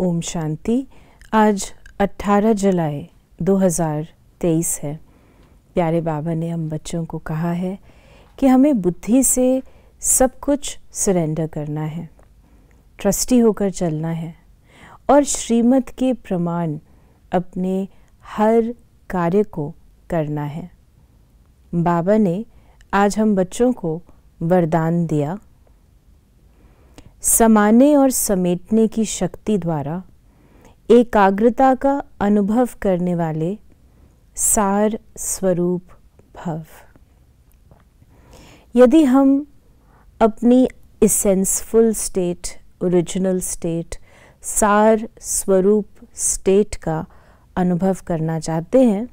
ओम शांति आज 18 जुलाई 2023 है प्यारे बाबा ने हम बच्चों को कहा है कि हमें बुद्धि से सब कुछ सरेंडर करना है ट्रस्टी होकर चलना है और श्रीमत के प्रमाण अपने हर कार्य को करना है बाबा ने आज हम बच्चों को वरदान दिया समाने और समेटने की शक्ति द्वारा एकाग्रता का अनुभव करने वाले सार स्वरूप भव यदि हम अपनी इसेंसफुल स्टेट ओरिजिनल स्टेट सार स्वरूप स्टेट का अनुभव करना चाहते हैं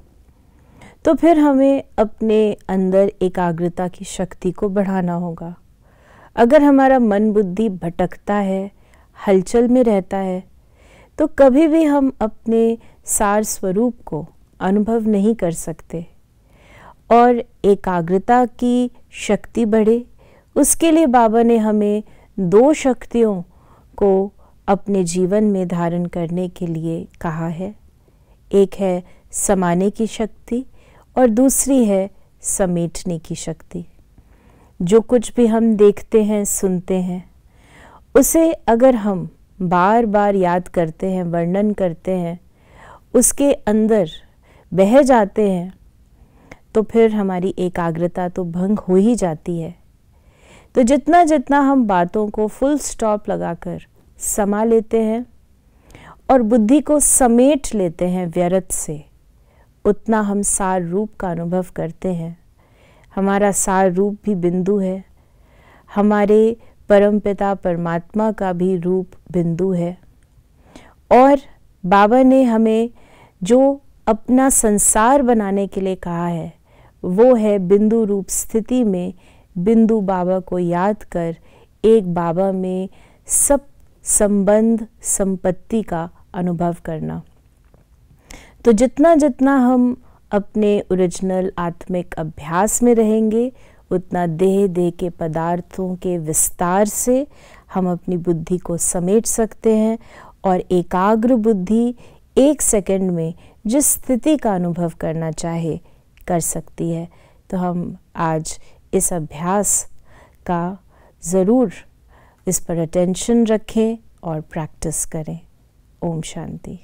तो फिर हमें अपने अंदर एकाग्रता की शक्ति को बढ़ाना होगा अगर हमारा मन बुद्धि भटकता है हलचल में रहता है तो कभी भी हम अपने सार स्वरूप को अनुभव नहीं कर सकते और एकाग्रता की शक्ति बढ़े उसके लिए बाबा ने हमें दो शक्तियों को अपने जीवन में धारण करने के लिए कहा है एक है समाने की शक्ति और दूसरी है समेटने की शक्ति जो कुछ भी हम देखते हैं सुनते हैं उसे अगर हम बार बार याद करते हैं वर्णन करते हैं उसके अंदर बह जाते हैं तो फिर हमारी एकाग्रता तो भंग हो ही जाती है तो जितना जितना हम बातों को फुल स्टॉप लगाकर समा लेते हैं और बुद्धि को समेट लेते हैं व्यर्थ से उतना हम सार रूप का अनुभव करते हैं हमारा सार रूप भी बिंदु है हमारे परमपिता परमात्मा का भी रूप बिंदु है और बाबा ने हमें जो अपना संसार बनाने के लिए कहा है वो है बिंदु रूप स्थिति में बिंदु बाबा को याद कर एक बाबा में सब संबंध संपत्ति का अनुभव करना तो जितना जितना हम अपने ओरिजिनल आत्मिक अभ्यास में रहेंगे उतना देह देह के पदार्थों के विस्तार से हम अपनी बुद्धि को समेट सकते हैं और एकाग्र बुद्धि एक सेकंड में जिस स्थिति का अनुभव करना चाहे कर सकती है तो हम आज इस अभ्यास का ज़रूर इस पर अटेंशन रखें और प्रैक्टिस करें ओम शांति